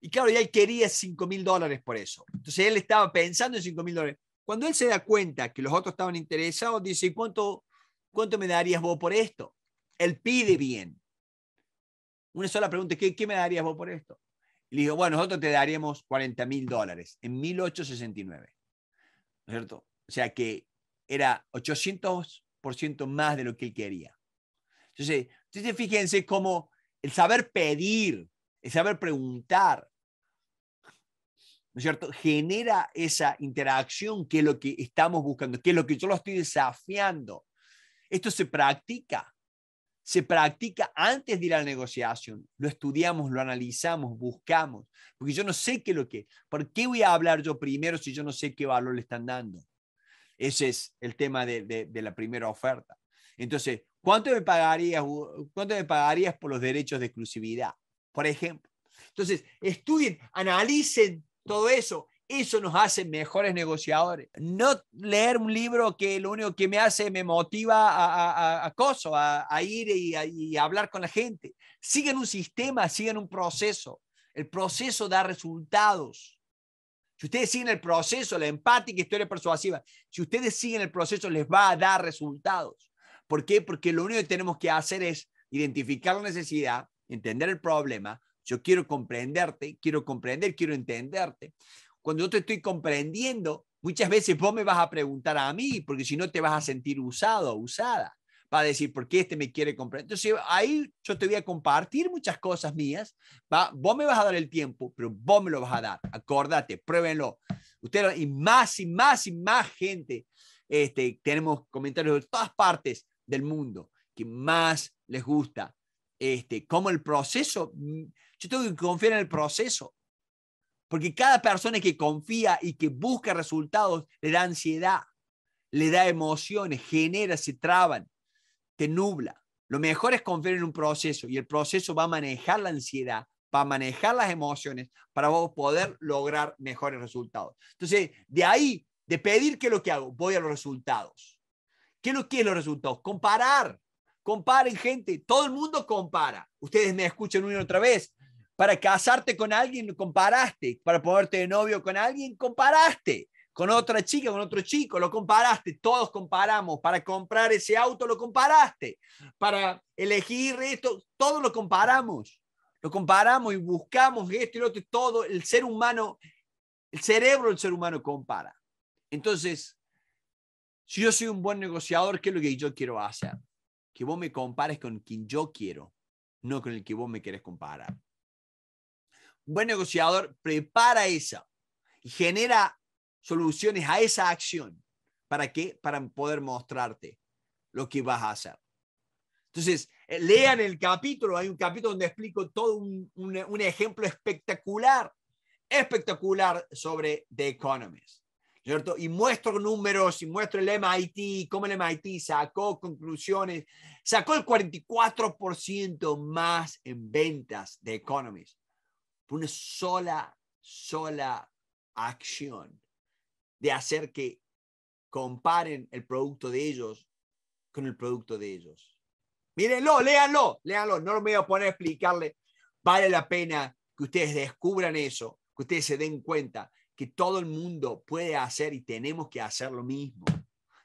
y claro, ya él quería 5 mil dólares por eso. Entonces él estaba pensando en 5 mil dólares. Cuando él se da cuenta que los otros estaban interesados, dice, cuánto, cuánto me darías vos por esto? Él pide bien. Una sola pregunta, ¿qué, qué me darías vos por esto? Y le dijo, bueno, nosotros te daríamos 40 mil dólares en 1869. ¿No es cierto? O sea que era 800% más de lo que él quería. Entonces, entonces fíjense cómo el saber pedir, el saber preguntar, ¿no es cierto? Genera esa interacción que es lo que estamos buscando, que es lo que yo lo estoy desafiando. Esto se practica, se practica antes de ir a la negociación. Lo estudiamos, lo analizamos, buscamos, porque yo no sé qué es lo que, ¿por qué voy a hablar yo primero si yo no sé qué valor le están dando? Ese es el tema de, de la primera oferta. Entonces, ¿cuánto me, pagarías, uh, ¿cuánto me pagarías por los derechos de exclusividad? Por ejemplo. Entonces, estudien, analicen todo eso. Eso nos hace mejores negociadores. No leer un libro que lo único que me hace, me motiva a, a, a ir y, a, hablar con la gente. Sigan un sistema, sigan un proceso. El proceso da resultados. Si ustedes siguen el proceso, la empática historia persuasiva, si ustedes siguen el proceso, les va a dar resultados. ¿Por qué? Porque lo único que tenemos que hacer es identificar la necesidad, entender el problema, yo quiero comprenderte, quiero comprender, quiero entenderte. Cuando yo te estoy comprendiendo, muchas veces vos me vas a preguntar a mí, porque si no te vas a sentir usado, o usada, para decir, ¿por qué este me quiere comprender? Entonces ahí yo te voy a compartir muchas cosas mías, ¿va? vos me vas a dar el tiempo, pero vos me lo vas a dar. Acordate, pruébenlo. Ustedes y más y más y más gente. Este, tenemos comentarios de todas partes del mundo que más les gusta este, el proceso, mm, yo tengo que confiar en el proceso, porque cada persona que confía y que busca resultados le da ansiedad, le da emociones, genera, se traban, te nubla. Lo mejor es confiar en un proceso y el proceso va a manejar la ansiedad, va a manejar las emociones para poder lograr mejores resultados. Entonces, de ahí, de pedir que es lo que hago, voy a los resultados. ¿Qué es lo que los resultados? Comparar. Comparen, gente. Todo el mundo compara. Ustedes me escuchan una y otra vez. Para casarte con alguien, comparaste. Para ponerte de novio con alguien, comparaste. Con otra chica, con otro chico, lo comparaste. Todos comparamos. Para comprar ese auto, lo comparaste. Para elegir esto, todo lo comparamos. Lo comparamos y buscamos esto y lo otro. Todo el ser humano, el cerebro del ser humano compara. Entonces, si yo soy un buen negociador, ¿qué es lo que yo quiero hacer? que vos me compares con quien yo quiero, no con el que vos me querés comparar. Un buen negociador prepara esa y genera soluciones a esa acción. ¿Para qué? Para poder mostrarte lo que vas a hacer. Entonces, eh, lean el capítulo, hay un capítulo donde explico todo un, un ejemplo espectacular, espectacular sobre The Economist. ¿cierto? Y muestro números y muestro el MIT, cómo el MIT sacó conclusiones, sacó el 44% más en ventas de Economist por una sola, sola acción de hacer que comparen el producto de ellos con el producto de ellos. Mírenlo, léanlo, léanlo. No me voy a poner a explicarle. Vale la pena que ustedes descubran eso, que ustedes se den cuenta que todo el mundo puede hacer y tenemos que hacer lo mismo.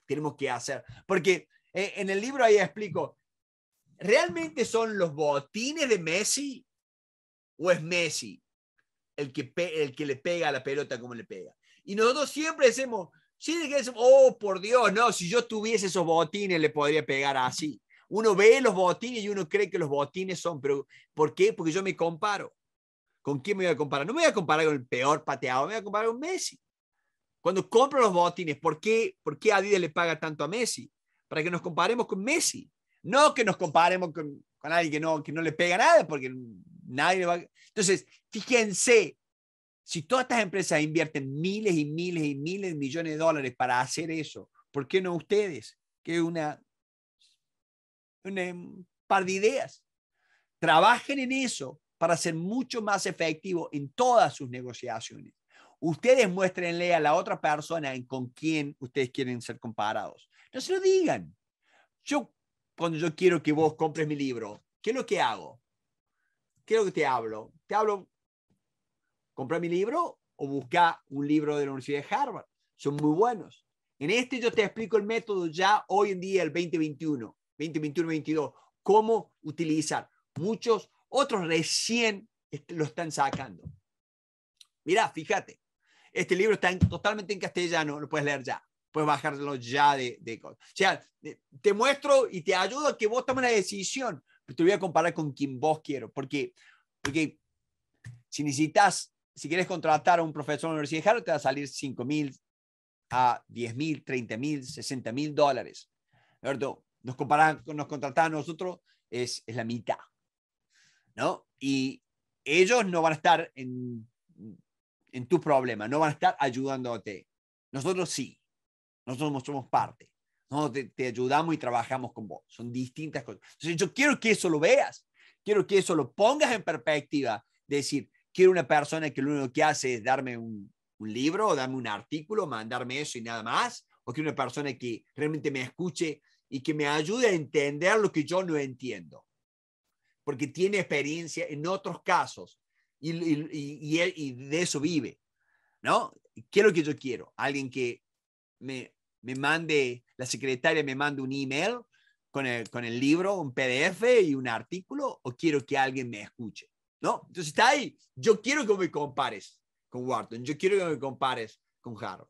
Tenemos que hacer, porque eh, en el libro ahí explico, ¿realmente son los botines de Messi o es Messi el que, el que le pega a la pelota como le pega? Y nosotros siempre decimos, sí, decimos, oh, por Dios, no, si yo tuviese esos botines le podría pegar así. Uno ve los botines y uno cree que los botines son, pero ¿por qué? Porque yo me comparo. ¿Con quién me voy a comparar? No me voy a comparar con el peor pateado, me voy a comparar con Messi. Cuando compro los botines, ¿por qué, ¿por qué Adidas le paga tanto a Messi? Para que nos comparemos con Messi. No que nos comparemos con, con alguien que no, que no le pega nada, porque nadie le va a... Entonces, fíjense, si todas estas empresas invierten miles y miles y miles de millones de dólares para hacer eso, ¿por qué no ustedes? Que es una, una, un par de ideas. Trabajen en eso, para ser mucho más efectivo en todas sus negociaciones. Ustedes muéstrenle a la otra persona en con quién ustedes quieren ser comparados. No se lo digan. Yo, cuando yo quiero que vos compres mi libro, ¿qué es lo que hago? ¿Qué es lo que te hablo? Te hablo, compra mi libro o busca un libro de la Universidad de Harvard. Son muy buenos. En este yo te explico el método ya hoy en día, el 2021, 2021-22, cómo utilizar. Muchos otros recién lo están sacando. Mirá, fíjate, este libro está totalmente en castellano, lo puedes leer ya, puedes bajarlo ya de, O sea, eh, te muestro y te ayudo a que vos tomes la decisión, pero te voy a comparar con quien vos quiero, porque, porque si necesitas, si quieres contratar a un profesor universitario, te va a salir 5 mil a 10 mil, 30 mil, 60 mil dólares. Nos, comparan, nos contratan a nosotros, es, es la mitad. Y ellos no van a estar en, tu problema, no van a estar ayudándote. Nosotros sí, nosotros somos parte. Nosotros te, ayudamos y trabajamos con vos. Son distintas cosas. Entonces, yo quiero que eso lo veas. Quiero que eso lo pongas en perspectiva. Decir, quiero una persona que lo único que hace es darme un, un libro o darme un artículo, mandarme eso y nada más, o quiero una persona que realmente me escuche y que me ayude a entender lo que yo no entiendo porque tiene experiencia en otros casos y, de eso vive, ¿no? ¿Qué es lo que yo quiero? Alguien que me, me mande, la secretaria me mande un email con el, con el libro, un PDF y un artículo, o quiero que alguien me escuche, ¿no? Entonces está ahí, yo quiero que me compares con Wharton, yo quiero que me compares con Harvard,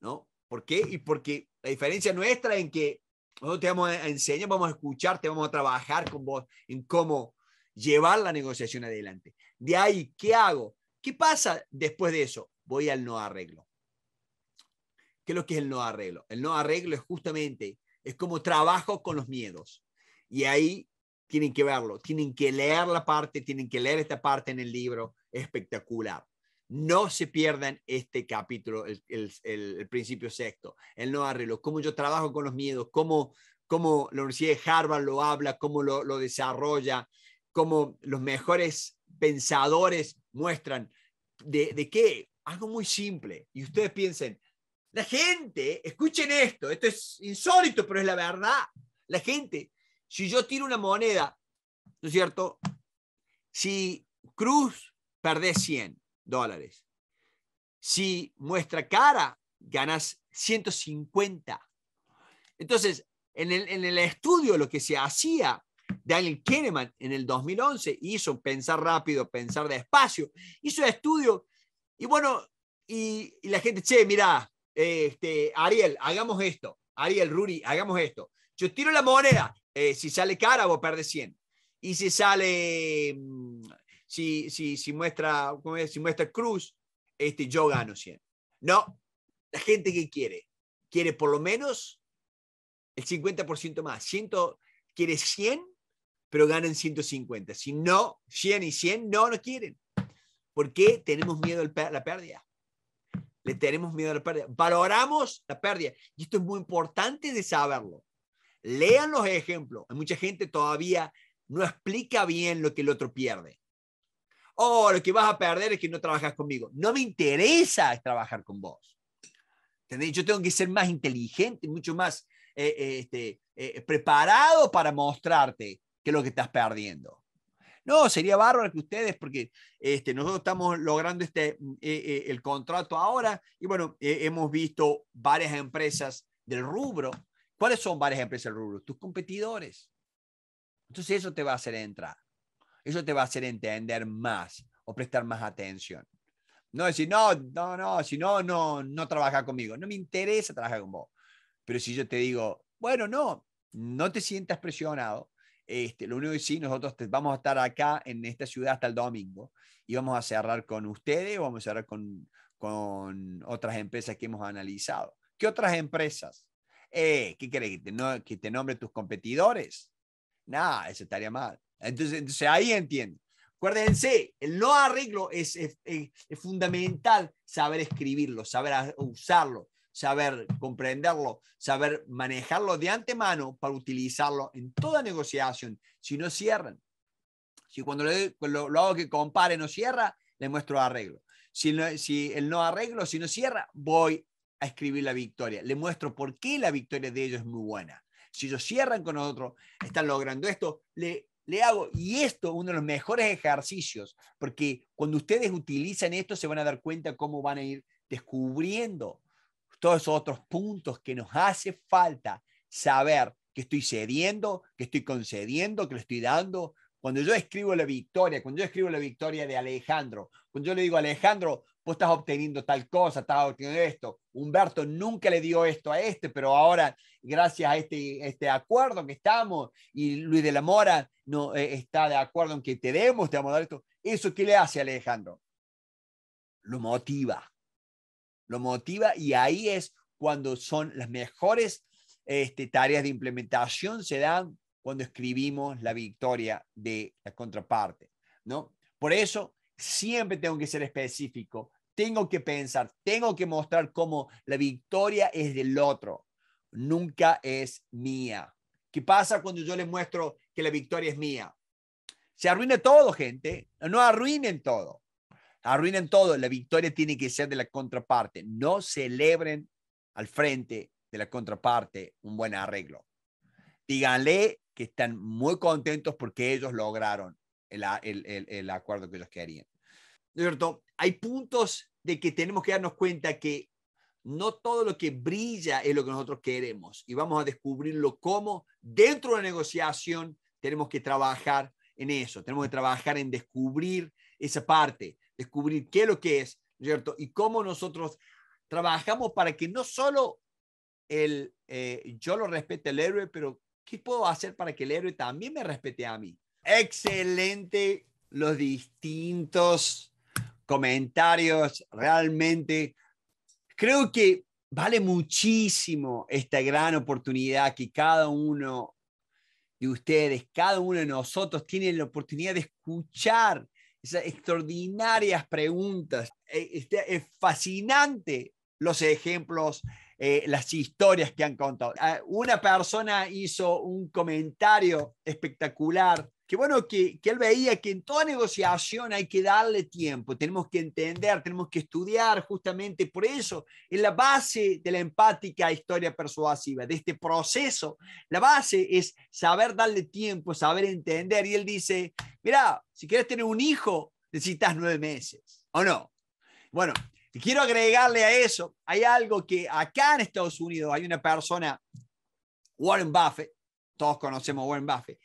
¿no? ¿Por qué? Y porque la diferencia nuestra en que nosotros te vamos a enseñar, vamos a escucharte, vamos a trabajar con vos en cómo llevar la negociación adelante. De ahí, ¿qué hago? ¿Qué pasa después de eso? Voy al no arreglo. ¿Qué es lo que es el no arreglo? El no arreglo es justamente, es como trabajo con los miedos. Y ahí tienen que verlo, tienen que leer la parte, tienen que leer esta parte en el libro, espectacular. No se pierdan este capítulo, el, principio sexto, el no arreglo, cómo yo trabajo con los miedos, cómo, cómo la Universidad de Harvard lo habla, cómo lo, desarrolla, cómo los mejores pensadores muestran de, de qué. Algo muy simple. Y ustedes piensen, la gente, escuchen esto, esto es insólito, pero es la verdad. La gente, si yo tiro una moneda, ¿no es cierto? Si Cruz perdés 100 dólares. Si muestra cara, ganas 150. Entonces, en el, en el, estudio lo que se hacía, Daniel Kahneman en el 2011 hizo pensar rápido, pensar despacio, hizo el estudio y bueno, y, la gente, che, mira, este, Ariel, hagamos esto, Ariel, Ruri, hagamos esto. Yo tiro la moneda, eh, si sale cara, vos perdés 100. Y si sale mm, si, si, si muestra, si muestra cruz, este, yo gano 100. No, la gente que quiere, quiere por lo menos el 50% más. 100, quiere 100, pero ganan 150. Si no, 100 y 100 no no quieren. ¿Por qué tenemos miedo a la pérdida? Le tenemos miedo a la pérdida. Valoramos la pérdida. Y esto es muy importante de saberlo. Lean los ejemplos. Hay mucha gente todavía no explica bien lo que el otro pierde oh, lo que vas a perder es que no trabajas conmigo. No me interesa trabajar con vos. Yo tengo que ser más inteligente, mucho más eh, eh, este, eh, preparado para mostrarte que lo que estás perdiendo. No, sería bárbaro que ustedes, porque este, nosotros estamos logrando este, mm, el contrato ahora y bueno, hemos visto varias empresas del rubro. ¿Cuáles son varias empresas del rubro? Tus competidores. Entonces eso te va a hacer entrar eso te va a hacer entender más o prestar más atención. No decir, no, no, no, si no, no, no trabaja conmigo. No me interesa trabajar con vos. Pero si yo te digo, bueno, no, no te sientas presionado. Este, lo único que sí, nosotros vamos a estar acá en esta ciudad hasta el domingo y vamos a cerrar con ustedes o vamos a cerrar con, otras empresas que hemos analizado. ¿Qué otras empresas? Eh, ¿Qué crees? ¿Que te, no, ¿Que te nombre tus competidores? Nada, eso estaría mal. Entonces, ahí entiendo. Acuérdense, el no arreglo es, es, fundamental saber escribirlo, saber usarlo, saber comprenderlo, saber manejarlo de antemano para utilizarlo en toda negociación. Si no cierran, si cuando lo, hago que compare no cierra, le muestro arreglo. Si, no, si el no arreglo, si no cierra, voy a escribir la victoria. Le muestro por qué la victoria de ellos es muy buena. Si ellos cierran con nosotros, están logrando esto, le le hago. Y esto, uno de los mejores ejercicios, porque cuando ustedes utilizan esto, se van a dar cuenta cómo van a ir descubriendo todos esos otros puntos que nos hace falta saber que estoy cediendo, que estoy concediendo, que lo estoy dando. Cuando yo escribo la victoria, cuando yo escribo la victoria de Alejandro, cuando yo le digo, Alejandro, vos estás obteniendo tal cosa, estás obteniendo esto. Humberto nunca le dio esto a este, pero ahora, gracias a este, este acuerdo que estamos, y Luis de la Mora no eh, está de acuerdo en que te demos, te vamos a dar esto. ¿Eso qué le hace a Alejandro? Lo motiva. Lo motiva y ahí es cuando son las mejores este, tareas de implementación, se dan cuando escribimos la victoria de la contraparte, ¿no? Por eso siempre tengo que ser específico, tengo que pensar, tengo que mostrar cómo la victoria es del otro, nunca es mía. ¿Qué pasa cuando yo les muestro que la victoria es mía? Se arruina todo, gente. No arruinen todo. Arruinen todo. La victoria tiene que ser de la contraparte. No celebren al frente de la contraparte un buen arreglo. Díganle que están muy contentos porque ellos lograron el, acuerdo que ellos querían. ¿Cierto? hay puntos de que tenemos que darnos cuenta que no todo lo que brilla es lo que nosotros queremos y vamos a descubrirlo cómo dentro de la negociación tenemos que trabajar en eso, tenemos que trabajar en descubrir esa parte, descubrir qué es lo que es, ¿cierto? Y cómo nosotros trabajamos para que no solo el, eh, yo lo respete el héroe, pero ¿qué puedo hacer para que el héroe también me respete a mí? Excelente los distintos comentarios. Realmente creo que vale muchísimo esta gran oportunidad que cada uno de ustedes, cada uno de nosotros tiene la oportunidad de escuchar esas extraordinarias preguntas. Eh, este, es fascinante los ejemplos, eh, las historias que han contado. Ah, una persona hizo un comentario espectacular que bueno, que, él veía que en toda negociación hay que darle tiempo, tenemos que entender, tenemos que estudiar justamente por eso, es la base de la empática historia persuasiva, de este proceso, la base es saber darle tiempo, saber entender, y él dice, mira, si quieres tener un hijo, necesitas nueve meses, ¿o no? Bueno, quiero agregarle a eso, hay algo que acá en Estados Unidos hay una persona, Warren Buffett, todos conocemos a Warren Buffett,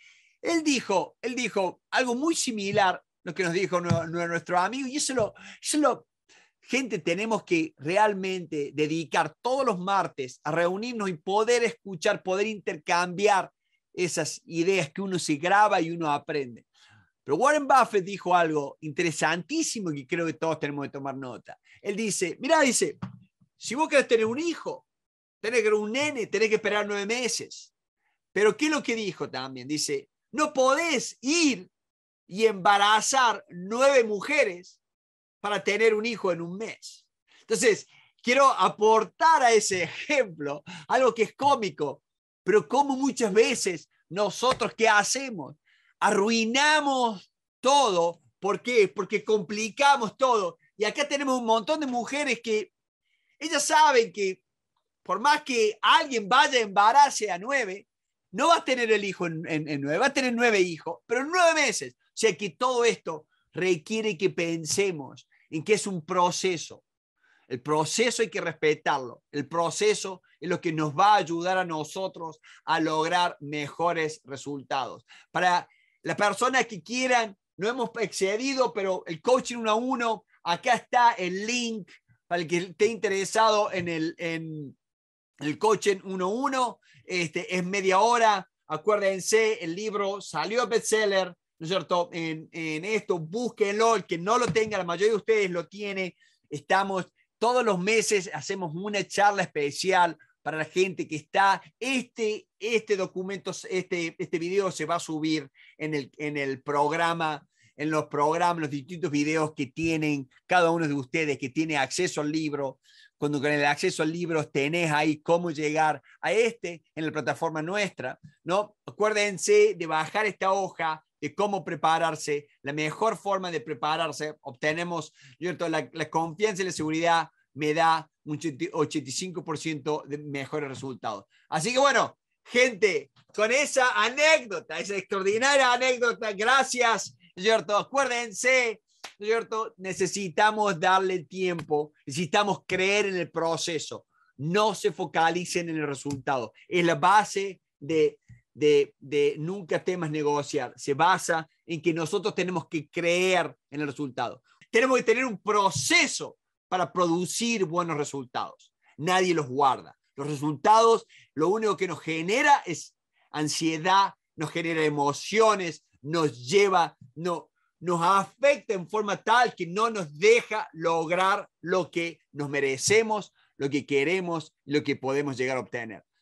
él dijo, él dijo algo muy similar lo que nos dijo nuestro amigo, y eso lo, lo, gente, tenemos que realmente dedicar todos los martes a reunirnos y poder escuchar, poder intercambiar esas ideas que uno se graba y uno aprende. Pero Warren Buffett dijo algo interesantísimo que creo que todos tenemos que tomar nota. Él dice, mira, dice, si vos querés tener un hijo, tenés que tener un nene, tenés que esperar nueve meses. Pero ¿qué es lo que dijo también? Dice, no podés ir y embarazar nueve mujeres para tener un hijo en un mes. Entonces, quiero aportar a ese ejemplo algo que es cómico, pero como muchas veces nosotros, ¿qué hacemos? Arruinamos todo. ¿Por qué? Porque complicamos todo. Y acá tenemos un montón de mujeres que ellas saben que por más que alguien vaya a embarazar a nueve, no va a tener el hijo en, nueve, va a tener nueve hijos, pero en nueve meses. O sea que todo esto requiere que pensemos en que es un proceso. El proceso hay que respetarlo. El proceso es lo que nos va a ayudar a nosotros a lograr mejores resultados. Para las personas que quieran, no hemos excedido, pero el coaching uno a uno, acá está el link para el que esté interesado en el, el en 1-1 este, es media hora. Acuérdense, el libro salió a bestseller, ¿no es cierto? En, esto, búsquenlo. El que no lo tenga, la mayoría de ustedes lo tiene. Estamos todos los meses, hacemos una charla especial para la gente que está. Este, este documento, este, este video se va a subir en el, en el programa, en los programas, los distintos videos que tienen cada uno de ustedes que tiene acceso al libro cuando con el acceso a libros tenés ahí cómo llegar a este en la plataforma nuestra, ¿no? Acuérdense de bajar esta hoja de cómo prepararse, la mejor forma de prepararse, obtenemos ¿cierto? La, la confianza y la seguridad me da un 85% de mejores resultados. Así que bueno, gente, con esa anécdota, esa extraordinaria anécdota, gracias, ¿cierto? Acuérdense cierto? Necesitamos darle tiempo, necesitamos creer en el proceso, no se focalicen en el resultado. Es la base de, de, de nunca temas negociar, se basa en que nosotros tenemos que creer en el resultado. Tenemos que tener un proceso para producir buenos resultados. Nadie los guarda. Los resultados, lo único que nos genera es ansiedad, nos genera emociones, nos lleva, no, nos afecta en forma tal que no nos deja lograr lo que nos merecemos, lo que queremos, lo que podemos llegar a obtener.